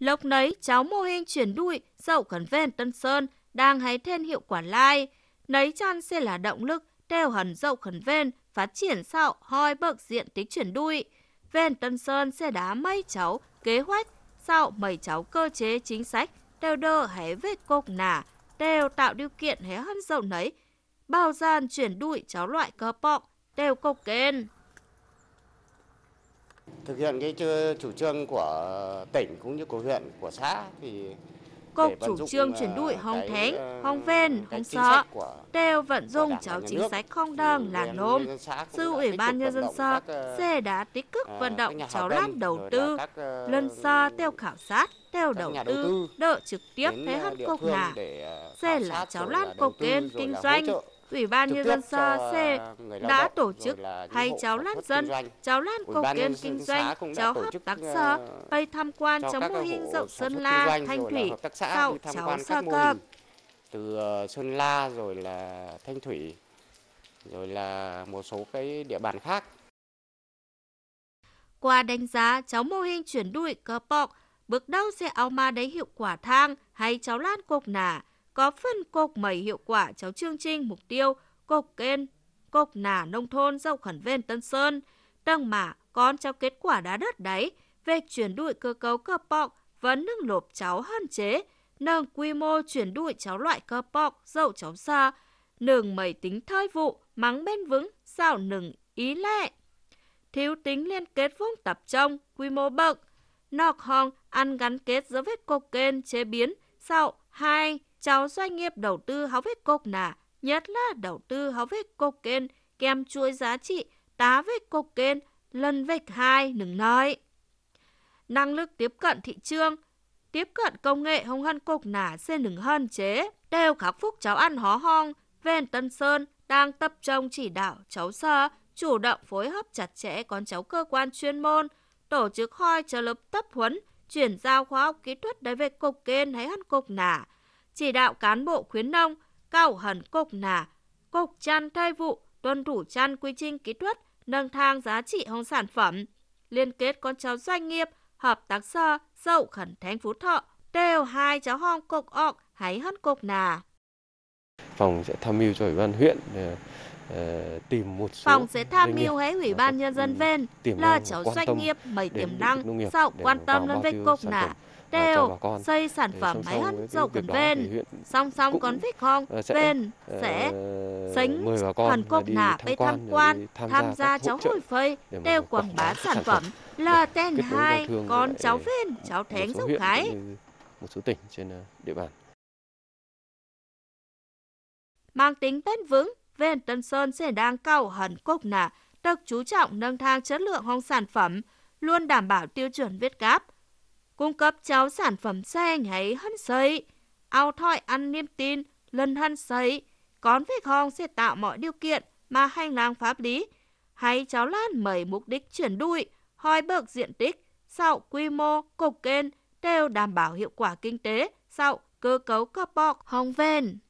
Lúc nấy cháu mô hình chuyển đuôi dậu khẩn ven Tân Sơn đang hái thêm hiệu quả lai. Nấy chăn sẽ là động lực theo hẳn dậu khẩn ven phát triển sau hoi bậc diện tích chuyển đuôi. Ven Tân Sơn sẽ đá mây cháu kế hoạch sau mấy cháu cơ chế chính sách đều đơ hé vết cục nả đều tạo điều kiện hé hân dậu nấy. Bao gian chuyển đuổi cháu loại cơ bọng đều cục kênh thực hiện cái chủ trương của tỉnh cũng như của huyện của xã thì Cục chủ trương chuyển à, đổi hồng thén, ờ, hồng ven, hồng sợ đều vận dụng cháu chính sách không đơn là nôm. Sư Ủy ban Nhân dân sợ xe ờ, đã tích cực à, vận động cháu lát đầu tư, lần sợ theo khảo sát, theo đầu tư, đợi trực tiếp thế ờ, hất công là xe là cháu lát cục kênh kinh doanh, Ủy ban Nhân dân xã C đã tổ chức hay cháo lát dân, cháo lát công nhân kinh doanh, cháo hợp tác xã, bày tham quan trong mô hình rộng Sơn La, Thanh Thủy, tạo cháo sơ cơ. Từ ờ, Sơn La rồi là Thanh Thủy, rồi là một số cái địa bàn khác. Qua đánh giá, cháu mô hình chuyển đuổi cơ bọc, bước đầu sẽ ao ma đấy hiệu quả thang hay cháu lan cục nả có phân cục mẩy hiệu quả cháu chương trình mục tiêu cục kênh cục nà nông thôn giàu khẩn ven Tân Sơn, tăng mà con cháu kết quả đá đất đáy về chuyển đổi cơ cấu cơ bọc vẫn nâng lộp cháu hạn chế, nâng quy mô chuyển đổi cháu loại cơ bọc dậu cháu xa, nừng mẩy tính thời vụ, mắng bền vững, sao nừng ý lệ. Thiếu tính liên kết vùng tập trung, quy mô bậc, nọc hong ăn gắn kết giữa vết cục kênh chế biến, sau hai Cháu doanh nghiệp đầu tư háo với cục nà, nhất là đầu tư háo với cục kênh, kèm chuỗi giá trị, tá với cục kênh, lần vạch hai đừng nói. Năng lực tiếp cận thị trường, tiếp cận công nghệ hông hân cục nà sẽ nừng hơn chế, đều khắc phúc cháu ăn hó hong, ven Tân Sơn đang tập trung chỉ đạo cháu sơ, chủ động phối hợp chặt chẽ con cháu cơ quan chuyên môn, tổ chức hoi trợ lớp tập huấn, chuyển giao khoa học kỹ thuật đối với cục kênh hay hân cục nà, chỉ đạo cán bộ khuyến nông, cao hẳn cục nà, cục chăn thai vụ, tuân thủ chăn quy trình kỹ thuật, nâng thang giá trị hồng sản phẩm, liên kết con cháu doanh nghiệp, hợp tác xã, dậu khẩn thánh phú thọ, đều hai cháu hong cục ọc hãy hất cục nà. Phòng sẽ tham mưu cho ủy ban huyện ờ, tìm một số phòng sẽ tham mưu với ủy ban nhân dân ven là cháu doanh nghiệp mấy tiềm năng sau quan tâm đến với cục nà đều ờ, xây sản ờ, phẩm máy hát dầu cần ven song song còn vích hong ờ, bên sẽ sánh phần cục nả bay tham quan tham gia cháu hồi phây đều quảng bá sản phẩm là ten hai con cháu ven cháu thén dốc khái một số tỉnh trên địa bàn mang tính bền vững ven Tân Sơn sẽ đang cao hẳn cốc nả, được chú trọng nâng thang chất lượng hong sản phẩm, luôn đảm bảo tiêu chuẩn Việt Gáp, cung cấp cháu sản phẩm xanh hay hân xây, Ao thoi ăn niềm tin, lần hân xây, Con Việt Hong sẽ tạo mọi điều kiện mà hành lang pháp lý hay cháu lan mời mục đích chuyển đuôi, hỏi bậc diện tích, sau quy mô, cục kênh đều đảm bảo hiệu quả kinh tế sau cơ cấu cấp bọc hồng ven.